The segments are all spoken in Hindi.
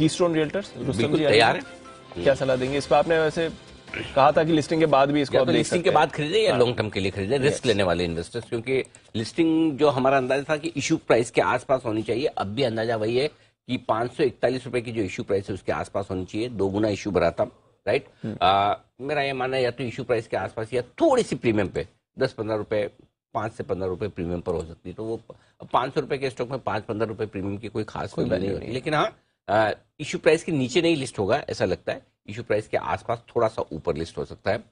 कीस्टोन रियल्टर्स तैयार है क्या सलाह देंगे इस पर आपने वैसे कहा था कि लिस्टिंग के बाद भी इसको तो लिस्टिंग के बाद खरीदे या लॉन्ग हाँ। टर्म के लिए खरीदे रिस्क लेने वाले इन्वेस्टर्स क्योंकि लिस्टिंग जो हमारा अंदाजा था कि इश्यू प्राइस के आसपास होनी चाहिए अब भी अंदाजा वही है कि पांच सौ इकतालीस रुपए की जो इश्यू प्राइस है उसके आसपास होनी चाहिए दो गुना इशू भरा था राइट हम्म। आ, मेरा यह मानना है या तो इशू प्राइस के आसपास या थोड़ी सी प्रीमियम पे दस पंद्रह रुपए पांच से पंद्रह रुपए प्रीमियम पर हो सकती है तो वो पांच सौ रुपए के स्टॉक में पांच पंद्रह रुपए प्रीमियम की कोई खास कोई नहीं होती लेकिन हाँ इश्यू प्राइस के नीचे नहीं लिस्ट होगा ऐसा लगता है इशू प्राइस के आसपास थोड़ा सा ऊपर लिस्ट हो सकता है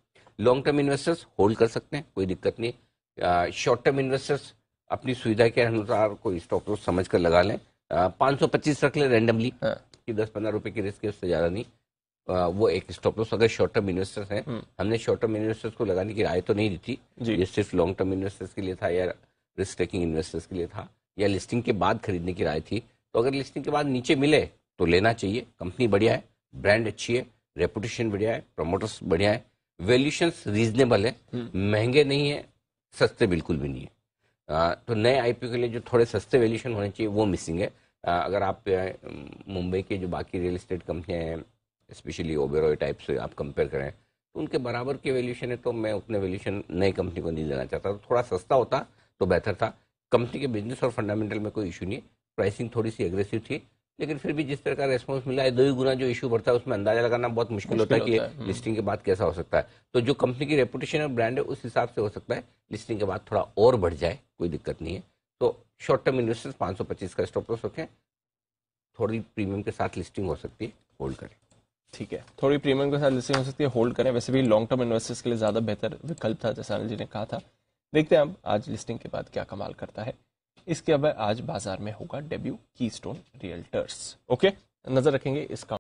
लॉन्ग टर्म इन्वेस्टर्स होल्ड कर सकते हैं कोई दिक्कत नहीं शॉर्ट टर्म इन्वेस्टर्स अपनी सुविधा के अनुसार कोई स्टॉक को समझ कर लगा लें पाँच सौ पच्चीस रख लें रेंडमली हाँ। कि दस पंद्रह रुपये की रिस्क है उससे ज़्यादा नहीं आ, वो एक स्टॉप लॉस अगर शॉर्ट टर्म इन्वेस्टर्स हैं हम्म। हमने शॉर्ट टर्म इन्वेस्टर्स को लगाने की राय तो नहीं दी थी ये सिर्फ लॉन्ग टर्म इन्वेस्टर्स के लिए था या रिस्क टेकिंग इन्वेस्टर्स के लिए था या लिस्टिंग के बाद खरीदने की राय थी तो अगर लिस्टिंग के बाद नीचे मिले तो लेना चाहिए कंपनी बढ़िया है ब्रांड अच्छी है रेपुटेशन बढ़िया है प्रमोटर्स बढ़िया है वैल्यूशन रीजनेबल है हम्म। महंगे नहीं है सस्ते बिल्कुल भी नहीं है आ, तो नए आईपीओ के लिए जो थोड़े सस्ते वैल्यूशन होने चाहिए वो मिसिंग है आ, अगर आप मुंबई के जो बाकी रियल इस्टेट कंपनियाँ हैं स्पेशली ओबेरॉय टाइप से आप कंपेयर करें तो उनके बराबर के वैल्यूशन है तो मैं उतने वैल्यूशन नई कंपनी को नहीं देना चाहता तो थोड़ा सस्ता होता तो बेहतर था कंपनी के बिजनेस और फंडामेंटल में कोई इशू नहीं प्राइसिंग थोड़ी सी एग्रेसिव थी लेकिन फिर भी जिस तरह का रेस्पॉन्स मिला है दो ही गुना जो इशू बढ़ता है उसमें अंदाजा लगाना बहुत मुश्किल होता है कि लिस्टिंग के बाद कैसा हो सकता है तो जो कंपनी की रेपुटेशन और ब्रांड है उस हिसाब से हो सकता है लिस्टिंग के बाद थोड़ा और बढ़ जाए कोई दिक्कत नहीं है तो शॉर्ट टर्म इन्वेस्टर्स पाँच का स्टॉप लॉस रखें थोड़ी प्रीमियम के साथ लिस्टिंग हो सकती है होल्ड करें ठीक है थोड़ी प्रीमियम के साथ लिस्टिंग हो सकती है होल्ड करें वैसे भी लॉन्ग टर्म इन्वेस्टर्स के लिए ज़्यादा बेहतर विकल्प था जैसा अनिल जी ने कहा था देखते हैं अब आज लिस्टिंग के बाद क्या कमाल करता है इसके अब आज बाजार में होगा डेब्यू की स्टोन रियल्टर्स ओके नजर रखेंगे इसका